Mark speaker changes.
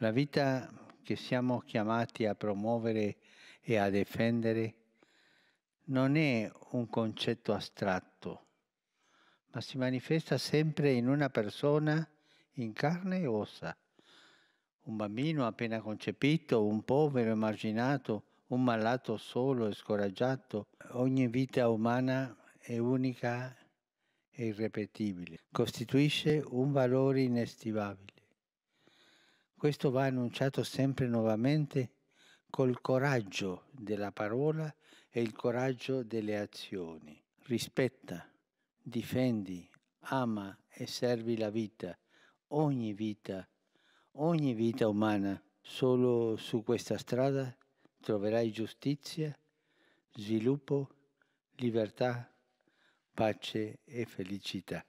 Speaker 1: La vita che siamo chiamati a promuovere e a difendere non è un concetto astratto, ma si manifesta sempre in una persona in carne e ossa. Un bambino appena concepito, un povero emarginato, un malato solo e scoraggiato. Ogni vita umana è unica e irrepetibile. Costituisce un valore inestimabile. Questo va annunciato sempre nuovamente col coraggio della parola e il coraggio delle azioni. Rispetta, difendi, ama e servi la vita, ogni vita, ogni vita umana. Solo su questa strada troverai giustizia, sviluppo, libertà, pace e felicità.